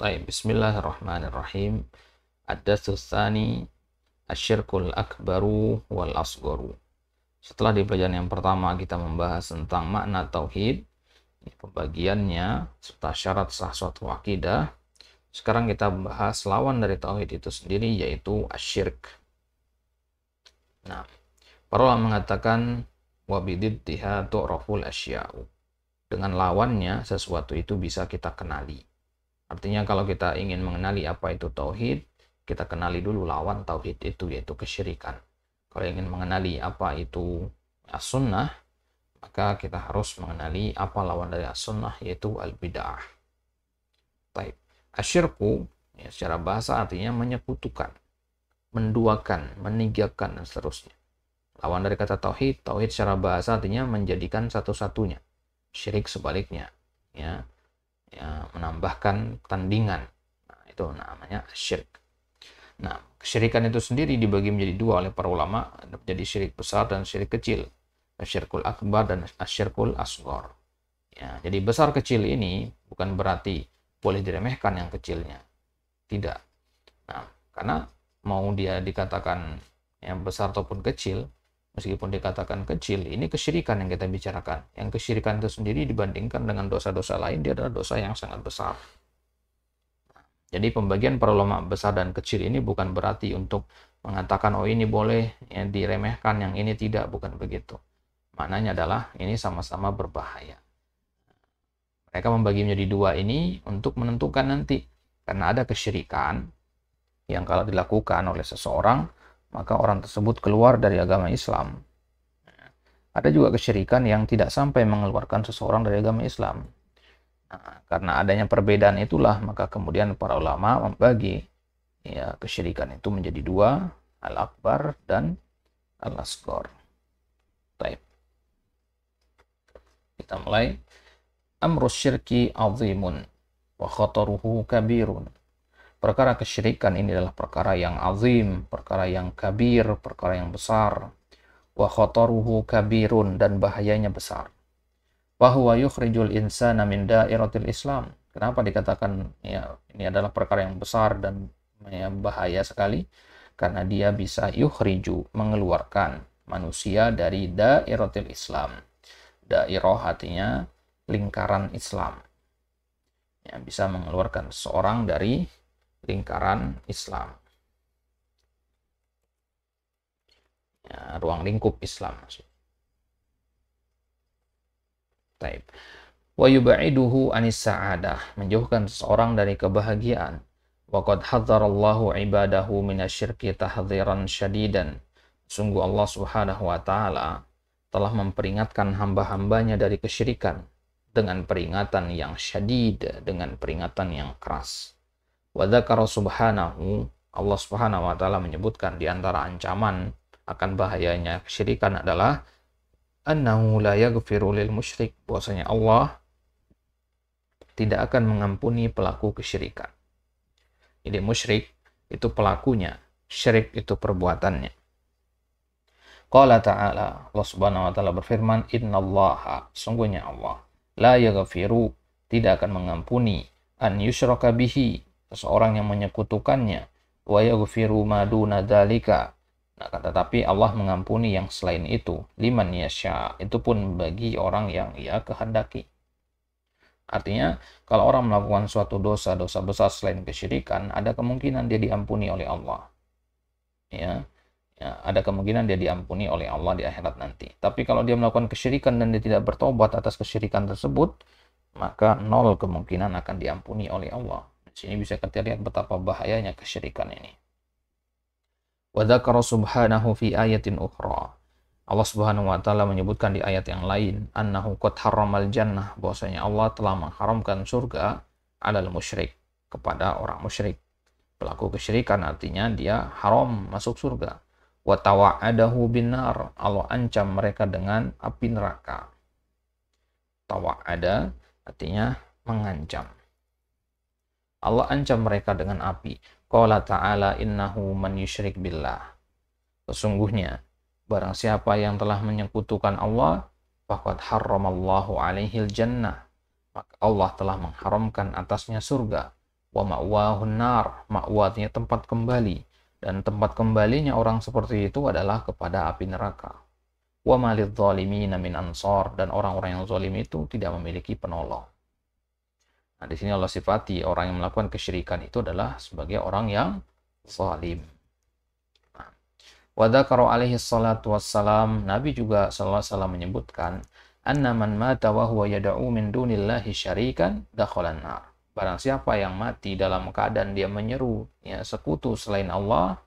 Taib bismillahirrahmanirrahim. ada susani tsani asyirkul akbaru wal asgaru. Setelah di pelajaran yang pertama kita membahas tentang makna tauhid, pembagiannya serta syarat sah suatu akidah. Sekarang kita membahas lawan dari tauhid itu sendiri yaitu asyirk. Nah, para ulama mengatakan wabididdiha tu'raful asya'u. Dengan lawannya sesuatu itu bisa kita kenali. Artinya kalau kita ingin mengenali apa itu tauhid, kita kenali dulu lawan tauhid itu yaitu kesyirikan. Kalau ingin mengenali apa itu as-sunnah, maka kita harus mengenali apa lawan dari as-sunnah yaitu al-bid'ah. Baik. Asyirku ya, secara bahasa artinya menyekutukan, menduakan, meninggalkan dan seterusnya. Lawan dari kata tauhid, tauhid secara bahasa artinya menjadikan satu-satunya. Syirik sebaliknya, ya ya, menambahkan tandingan. Nah, itu namanya syirik. Nah, kesyirikan itu sendiri dibagi menjadi dua oleh para ulama, menjadi syirik besar dan syirik kecil. Asyirkul akbar dan asyirkul asgor. Ya, jadi besar kecil ini bukan berarti boleh diremehkan yang kecilnya. Tidak. Nah, karena mau dia dikatakan yang besar ataupun kecil, meskipun dikatakan kecil, ini kesyirikan yang kita bicarakan. Yang kesyirikan itu sendiri dibandingkan dengan dosa-dosa lain, dia adalah dosa yang sangat besar. Jadi pembagian para besar dan kecil ini bukan berarti untuk mengatakan oh ini boleh ya, diremehkan, yang ini tidak, bukan begitu. Maknanya adalah ini sama-sama berbahaya. Mereka membagi menjadi dua ini untuk menentukan nanti karena ada kesyirikan yang kalau dilakukan oleh seseorang maka orang tersebut keluar dari agama Islam. Ada juga kesyirikan yang tidak sampai mengeluarkan seseorang dari agama Islam. Nah, karena adanya perbedaan itulah, maka kemudian para ulama membagi ya, kesyirikan itu menjadi dua, Al-Akbar dan Al-Asghar. Kita mulai. Amrus syirki azimun wa khataruhu kabirun Perkara kesyirikan ini adalah perkara yang azim, perkara yang kabir, perkara yang besar. Wa khotoruhu kabirun dan bahayanya besar. Wahuwa yukhrijul insana min dairatil Islam. Kenapa dikatakan ya ini adalah perkara yang besar dan ya, bahaya sekali? Karena dia bisa yukhriju, mengeluarkan manusia dari dairatil Islam. Dairah artinya lingkaran Islam. Ya, bisa mengeluarkan seorang dari lingkaran Islam. Ya, ruang lingkup Islam maksud. Taib. Wa yubaiduhu anis sa'adah, menjauhkan seseorang dari kebahagiaan. Wa qad hadharallahu ibadahu minasyirki tahdziran syadidan. Sungguh Allah Subhanahu wa taala telah memperingatkan hamba-hambanya dari kesyirikan dengan peringatan yang syadid, dengan peringatan yang keras. Wa dzakara subhanahu Allah Subhanahu wa taala menyebutkan di antara ancaman akan bahayanya kesyirikan adalah annahu la yaghfiru lil musyrik bahwasanya Allah tidak akan mengampuni pelaku kesyirikan. Jadi musyrik itu pelakunya, syirik itu perbuatannya. Qala ta'ala, Allah Subhanahu wa taala berfirman, "Innallaha, sungguhnya Allah, la yaghfiru, tidak akan mengampuni an yusyraka bihi, seseorang yang menyekutukannya wa yaghfiru ma duna dzalika Nah, tetapi Allah mengampuni yang selain itu. Liman yasha, itu pun bagi orang yang ia kehendaki. Artinya, kalau orang melakukan suatu dosa, dosa besar selain kesyirikan, ada kemungkinan dia diampuni oleh Allah. Ya, ya ada kemungkinan dia diampuni oleh Allah di akhirat nanti. Tapi kalau dia melakukan kesyirikan dan dia tidak bertobat atas kesyirikan tersebut, maka nol kemungkinan akan diampuni oleh Allah. Sini bisa kita lihat betapa bahayanya kesyirikan ini. Wa dzakara subhanahu fi ayatin ukhra. Allah Subhanahu wa taala menyebutkan di ayat yang lain annahu qad harramal jannah bahwasanya Allah telah mengharamkan surga alal musyrik kepada orang musyrik. Pelaku kesyirikan artinya dia haram masuk surga. Wa tawa'adahu binar. Allah ancam mereka dengan api neraka. Tawa'ada artinya mengancam. Allah ancam mereka dengan api. Qala ta'ala innahu man yushrik billah. Sesungguhnya, barang siapa yang telah menyekutukan Allah, faqad harramallahu alaihil jannah. Maka Allah telah mengharamkan atasnya surga. Wa ma'wahun nar, ma'wahnya tempat kembali. Dan tempat kembalinya orang seperti itu adalah kepada api neraka. Wa malidzalimina min ansar. Dan orang-orang yang zalim itu tidak memiliki penolong. Nah, di sini Allah sifati orang yang melakukan kesyirikan itu adalah sebagai orang yang zalim. Nah, Karo alaihi salatu wassalam, Nabi juga sallallahu alaihi menyebutkan, anna man mata wa huwa yada'u min dunillahi syarikan dakhalan nar. Barang siapa yang mati dalam keadaan dia menyeru ya sekutu selain Allah,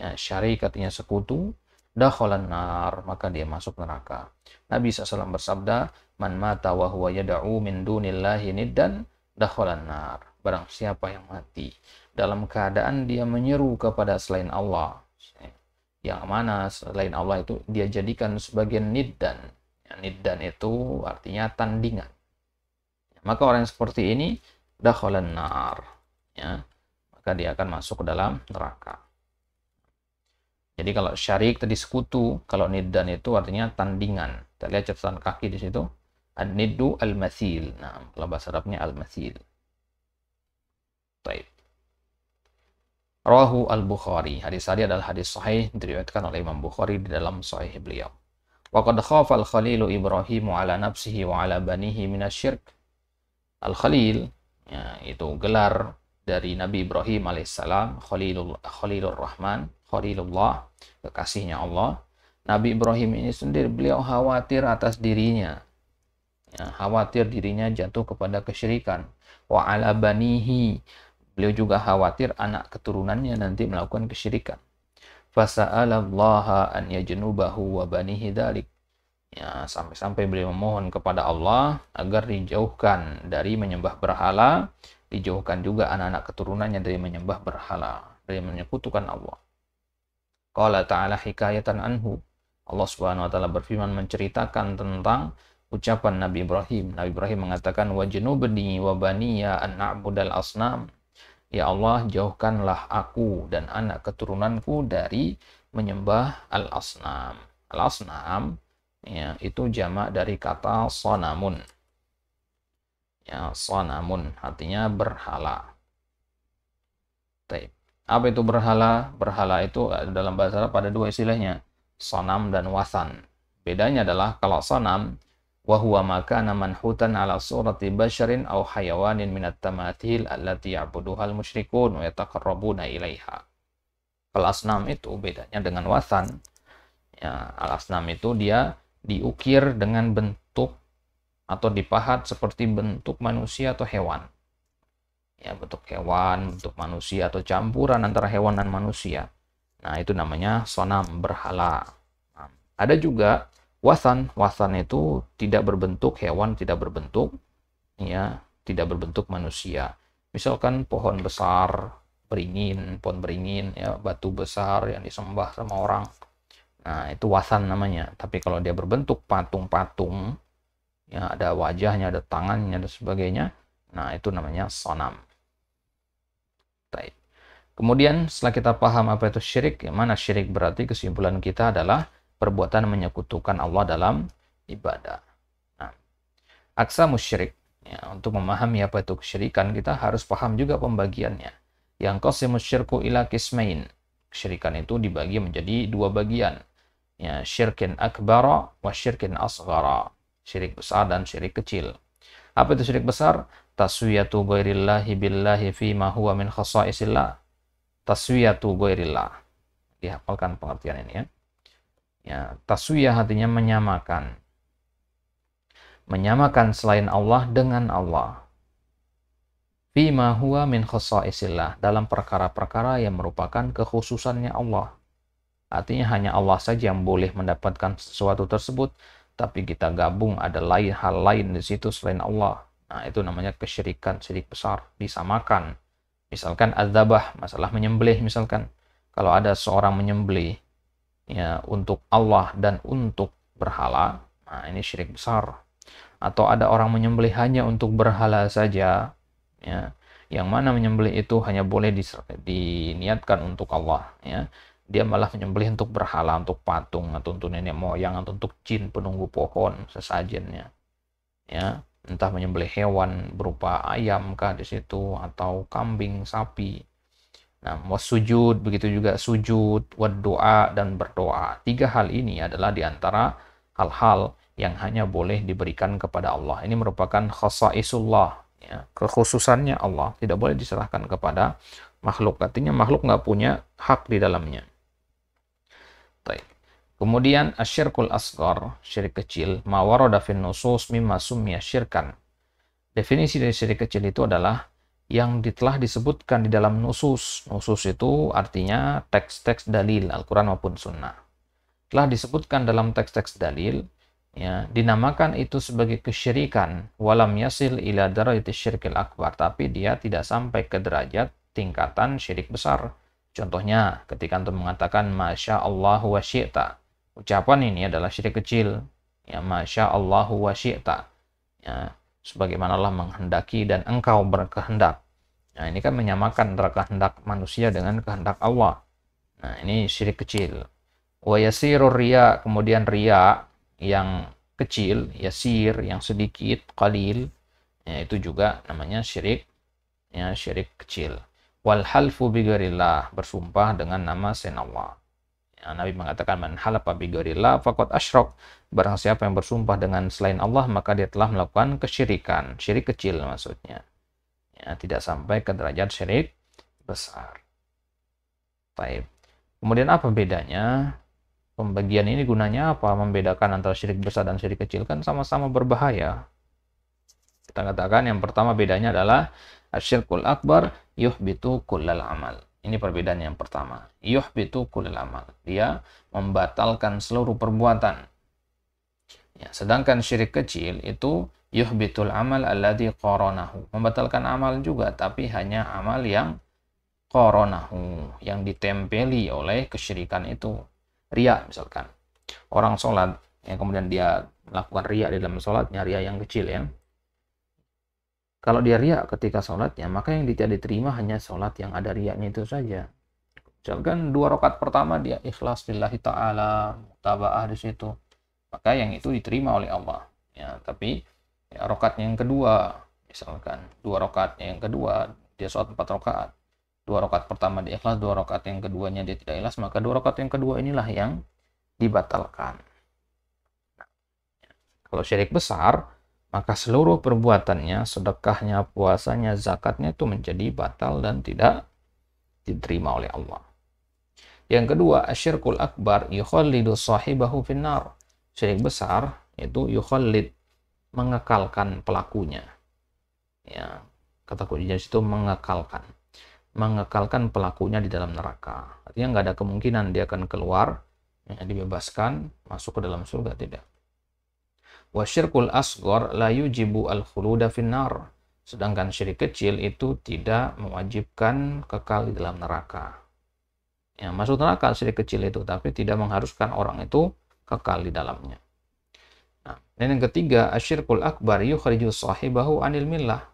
ya syarikatnya sekutu, dakhalan nar, maka dia masuk neraka. Nabi SAW bersabda, man mata wa huwa yada'u min dunillahi niddan dakhalan nar. Barang siapa yang mati dalam keadaan dia menyeru kepada selain Allah. Yang mana selain Allah itu dia jadikan sebagai niddan. Ya, niddan itu artinya tandingan. Ya, maka orang yang seperti ini dakhalan nar. Ya, maka dia akan masuk ke dalam neraka. Jadi kalau syarik tadi sekutu, kalau niddan itu artinya tandingan. Kita lihat catatan kaki di situ. An-niddu al-masil. Nah, kalau bahasa Arabnya al-masil. Baik. Rahu al-Bukhari. Hadis tadi adalah hadis sahih diriwayatkan oleh Imam Bukhari di dalam sahih beliau. qad khafa al Khalil Ibrahim ala nafsihi wa ala banihi asy-syirk. Al-Khalil ya, itu gelar dari Nabi Ibrahim alaihissalam, Khalilul Khalilur Rahman, Khalilullah, kekasihnya Allah. Nabi Ibrahim ini sendiri beliau khawatir atas dirinya ya, khawatir dirinya jatuh kepada kesyirikan wa ala banihi beliau juga khawatir anak keturunannya nanti melakukan kesyirikan fasa'alallaha an yajnubahu wa banihi dalik ya sampai-sampai beliau memohon kepada Allah agar dijauhkan dari menyembah berhala dijauhkan juga anak-anak keturunannya dari menyembah berhala dari menyekutukan Allah Qala ta'ala hikayatan anhu Allah subhanahu wa ta'ala berfirman menceritakan tentang ucapan Nabi Ibrahim. Nabi Ibrahim mengatakan wajnubni wa bani ya an'budal asnam. Ya Allah, jauhkanlah aku dan anak keturunanku dari menyembah al-asnam. Al-asnam ya, itu jamak dari kata sonamun. Ya, sonamun artinya berhala. Taip. Apa itu berhala? Berhala itu eh, dalam bahasa Arab ada dua istilahnya, sonam dan wasan. Bedanya adalah kalau sonam wa huwa ma kana manhutan ala surati basharin aw hayawanin minat at-tamathil allati ya'buduhal musyrikun wa yataqarrabuna ilaiha. Al-asnam itu bedanya dengan wasan. Ya, al-asnam itu dia diukir dengan bentuk atau dipahat seperti bentuk manusia atau hewan. Ya, bentuk hewan, bentuk manusia atau campuran antara hewan dan manusia. Nah, itu namanya sonam berhala. Nah, ada juga wasan wasan itu tidak berbentuk hewan tidak berbentuk ya tidak berbentuk manusia misalkan pohon besar beringin pohon beringin ya batu besar yang disembah sama orang nah itu wasan namanya tapi kalau dia berbentuk patung-patung ya ada wajahnya ada tangannya dan sebagainya nah itu namanya sonam kemudian setelah kita paham apa itu syirik ya, mana syirik berarti kesimpulan kita adalah perbuatan menyekutukan Allah dalam ibadah. Nah, aksa musyrik. Ya, untuk memahami apa itu kesyirikan, kita harus paham juga pembagiannya. Yang kosim syirku ila kismain. Kesyirikan itu dibagi menjadi dua bagian. Ya, syirkin akbara wa syirkin asghara. Syirik besar dan syirik kecil. Apa itu syirik besar? Taswiyatu ghairillahi billahi fi ma huwa min khasaisillah. Taswiyatu ghairillah. Dihafalkan pengertian ini ya ya taswiyah artinya menyamakan menyamakan selain Allah dengan Allah bima huwa min khasaisillah dalam perkara-perkara yang merupakan kekhususannya Allah artinya hanya Allah saja yang boleh mendapatkan sesuatu tersebut tapi kita gabung ada lain hal lain di situ selain Allah nah itu namanya kesyirikan syirik besar disamakan misalkan azabah masalah menyembelih misalkan kalau ada seorang menyembelih ya untuk Allah dan untuk berhala, nah ini syirik besar. Atau ada orang menyembelih hanya untuk berhala saja, ya, yang mana menyembelih itu hanya boleh diniatkan untuk Allah, ya. Dia malah menyembelih untuk berhala, untuk patung, atau untuk nenek moyang, atau untuk jin penunggu pohon sesajennya. Ya, entah menyembelih hewan berupa ayam kah di situ atau kambing, sapi Nah, mau sujud begitu juga sujud, berdoa dan berdoa. Tiga hal ini adalah di antara hal-hal yang hanya boleh diberikan kepada Allah. Ini merupakan khasaisullah, ya, kekhususannya Allah. Tidak boleh diserahkan kepada makhluk. Artinya makhluk nggak punya hak di dalamnya. Baik. Kemudian asyirkul asgar, syirik kecil, mawaroda fin nusus mimma summiya syirkan. Definisi dari syirik kecil itu adalah yang telah disebutkan di dalam nusus. Nusus itu artinya teks-teks dalil Al-Quran maupun Sunnah. Telah disebutkan dalam teks-teks dalil, ya, dinamakan itu sebagai kesyirikan. Walam yasil ila darajati syirkil akbar. Tapi dia tidak sampai ke derajat tingkatan syirik besar. Contohnya, ketika untuk mengatakan Masya Allah wa syi'ta. Ucapan ini adalah syirik kecil. Ya, Masya Allah wa syi'ta. Ya, sebagaimana Allah menghendaki dan engkau berkehendak. Nah, ini kan menyamakan antara kehendak manusia dengan kehendak Allah. Nah, ini syirik kecil. Wa yasirur riya, kemudian riya yang kecil, yasir yang sedikit, qalil, ya, itu juga namanya syirik ya syirik kecil. Wal halfu bigharillah, bersumpah dengan nama selain Allah. Nah, Nabi mengatakan man halafa bi ghairillah faqad asyrok. Barang siapa yang bersumpah dengan selain Allah maka dia telah melakukan kesyirikan, syirik kecil maksudnya. Ya, tidak sampai ke derajat syirik besar. Baik. Kemudian apa bedanya? Pembagian ini gunanya apa? Membedakan antara syirik besar dan syirik kecil kan sama-sama berbahaya. Kita katakan yang pertama bedanya adalah asyirkul akbar yuhbitu kullal amal. Ini perbedaan yang pertama. Yuhbitu kulil amal. Dia membatalkan seluruh perbuatan. Ya, sedangkan syirik kecil itu yuhbitul amal alladhi koronahu. Membatalkan amal juga, tapi hanya amal yang koronahu Yang ditempeli oleh kesyirikan itu. Ria misalkan. Orang sholat, yang kemudian dia melakukan ria di dalam sholatnya, ria yang kecil ya kalau dia riak ketika sholatnya, maka yang tidak diterima hanya sholat yang ada riaknya itu saja. Misalkan dua rokat pertama dia ikhlas lillahi ta'ala, mutabaah di situ. Maka yang itu diterima oleh Allah. Ya, tapi ya, rokat yang kedua, misalkan dua rokat yang kedua, dia sholat empat rokat, Dua rokat pertama dia ikhlas, dua rokat yang keduanya dia tidak ikhlas, maka dua rokat yang kedua inilah yang dibatalkan. Nah, ya. kalau syirik besar, maka seluruh perbuatannya, sedekahnya, puasanya, zakatnya itu menjadi batal dan tidak diterima oleh Allah. Yang kedua, asyirkul akbar yukhallidu sahibahu finnar. Syirik besar itu yukhallid, mengekalkan pelakunya. Ya, kata kunci itu mengekalkan. Mengekalkan pelakunya di dalam neraka. Artinya nggak ada kemungkinan dia akan keluar, ya, dibebaskan, masuk ke dalam surga, tidak Wa syirkul la yujibu al-khuluda finnar. Sedangkan syirik kecil itu tidak mewajibkan kekal di dalam neraka. Ya, masuk neraka syirik kecil itu, tapi tidak mengharuskan orang itu kekal di dalamnya. Nah, dan yang ketiga, asyirkul akbar yukhriju sahibahu anil millah.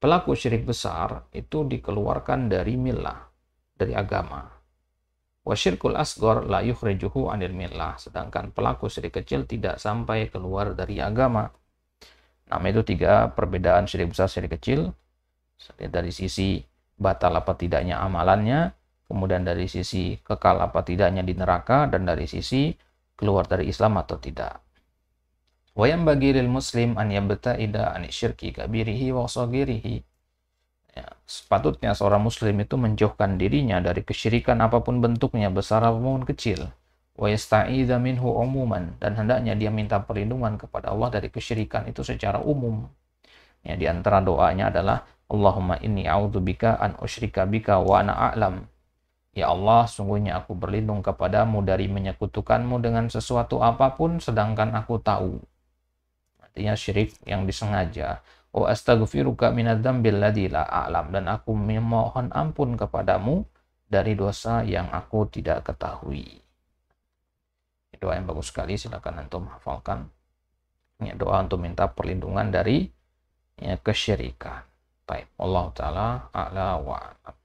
Pelaku syirik besar itu dikeluarkan dari millah, dari agama. Wasyirkul asgor la yukhrijuhu anil millah. Sedangkan pelaku syirik kecil tidak sampai keluar dari agama. Nah, itu tiga perbedaan syirik besar syirik kecil. Dari sisi batal apa tidaknya amalannya, kemudian dari sisi kekal apa tidaknya di neraka, dan dari sisi keluar dari Islam atau tidak. Wayam bagi muslim an ida an syirki kabirihi wa sagirihi Ya, sepatutnya seorang muslim itu menjauhkan dirinya dari kesyirikan apapun bentuknya, besar apapun kecil. Wa minhu umuman. Dan hendaknya dia minta perlindungan kepada Allah dari kesyirikan itu secara umum. Ya, di antara doanya adalah, Allahumma inni a'udzubika an usyrika bika wa ana a'lam. Ya Allah, sungguhnya aku berlindung kepadamu dari menyekutukanmu dengan sesuatu apapun sedangkan aku tahu. Artinya syirik yang disengaja wa oh, astaghfiruka minadzambil ladzi la a'lam dan aku memohon ampun kepadamu dari dosa yang aku tidak ketahui. Doa yang bagus sekali silakan antum hafalkan. Ini doa untuk minta perlindungan dari ya, kesyirikan. Baik, Allah taala a'la wa